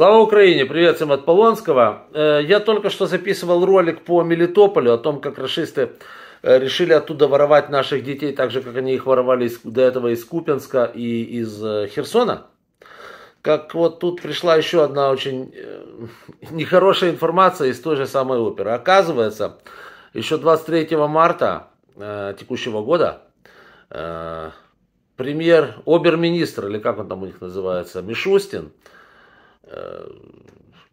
Слава Украине! Привет всем от Полонского. Э, я только что записывал ролик по Мелитополю, о том, как расисты э, решили оттуда воровать наших детей, так же, как они их воровали до этого из Купенска и из э, Херсона. Как вот тут пришла еще одна очень нехорошая информация из той же самой оперы. Оказывается, еще 23 марта текущего года премьер, обер-министр или как он там у них называется, Мишустин, Э,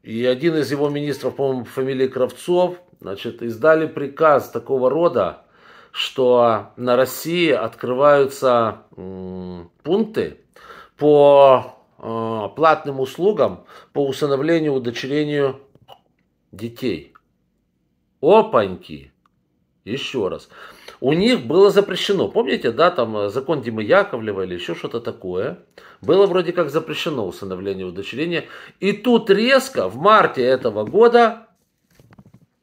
и один из его министров, по-моему, фамилии Кравцов, значит, издали приказ такого рода, что на России открываются пункты по э, платным услугам по усыновлению, удочерению детей. Опаньки! Еще раз. У них было запрещено, помните, да, там э, закон Димы Яковлева или еще что-то такое. Было вроде как запрещено усыновление и И тут резко в марте этого года,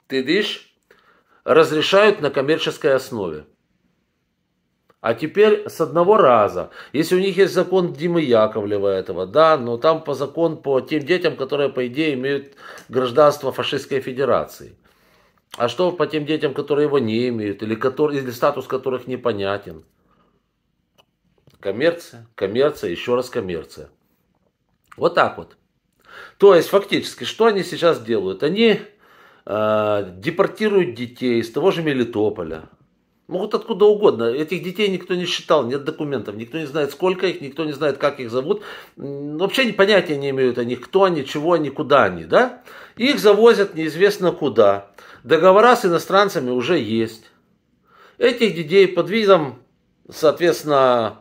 ты видишь, разрешают на коммерческой основе. А теперь с одного раза. Если у них есть закон Димы Яковлева этого, да, но там по закон по тем детям, которые, по идее, имеют гражданство фашистской федерации – а что по тем детям, которые его не имеют, или, которые, или статус которых непонятен? Коммерция, коммерция, еще раз коммерция. Вот так вот. То есть, фактически, что они сейчас делают? Они э, депортируют детей из того же Мелитополя, Могут ну, откуда угодно. Этих детей никто не считал, нет документов. Никто не знает, сколько их, никто не знает, как их зовут. Вообще понятия не имеют они, кто они, чего они, куда они. Да? Их завозят неизвестно куда. Договора с иностранцами уже есть. Этих детей под видом, соответственно,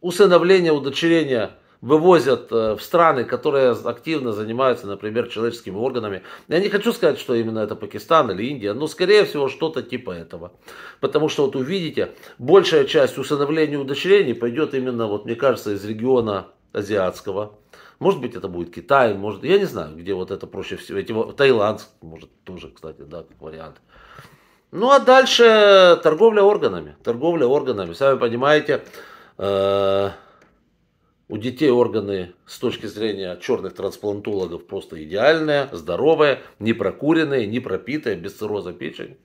усыновления, удочерения – вывозят э, в страны, которые активно занимаются, например, человеческими органами. Я не хочу сказать, что именно это Пакистан или Индия, но скорее всего что-то типа этого. Потому что вот увидите, большая часть усыновления и удочерений пойдет именно, вот мне кажется, из региона азиатского. Может быть, это будет Китай, может, я не знаю, где вот это проще всего. Эти, Таиланд, может, тоже, кстати, да, как вариант. Ну, а дальше торговля органами. Торговля органами. Сами понимаете, э- у детей органы с точки зрения черных трансплантологов просто идеальные, здоровые, не прокуренные, не пропитые, без цирроза печени.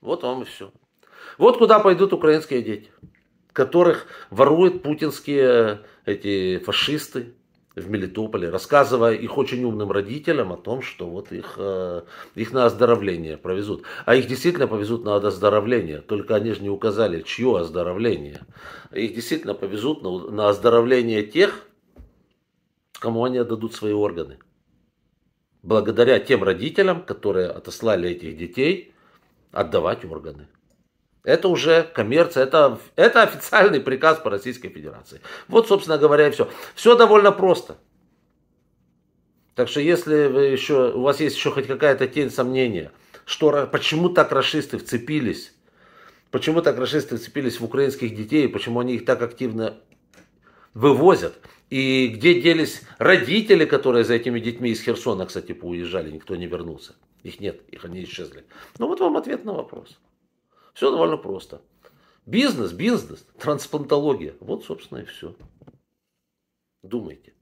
Вот вам и все. Вот куда пойдут украинские дети, которых воруют путинские э, эти фашисты, в Мелитополе, рассказывая их очень умным родителям о том, что вот их, э, их на оздоровление провезут. А их действительно повезут на оздоровление, только они же не указали, чье оздоровление. Их действительно повезут на, на оздоровление тех, кому они отдадут свои органы. Благодаря тем родителям, которые отослали этих детей отдавать органы. Это уже коммерция, это, это официальный приказ по Российской Федерации. Вот, собственно говоря, и все. Все довольно просто. Так что если вы еще, у вас есть еще хоть какая-то тень сомнения, что, почему так расисты вцепились, почему так расисты вцепились в украинских детей, почему они их так активно вывозят, и где делись родители, которые за этими детьми из Херсона, кстати, уезжали, никто не вернулся. Их нет, их они исчезли. Ну вот вам ответ на вопрос. Все довольно просто. Бизнес, бизнес, трансплантология. Вот, собственно, и все. Думайте.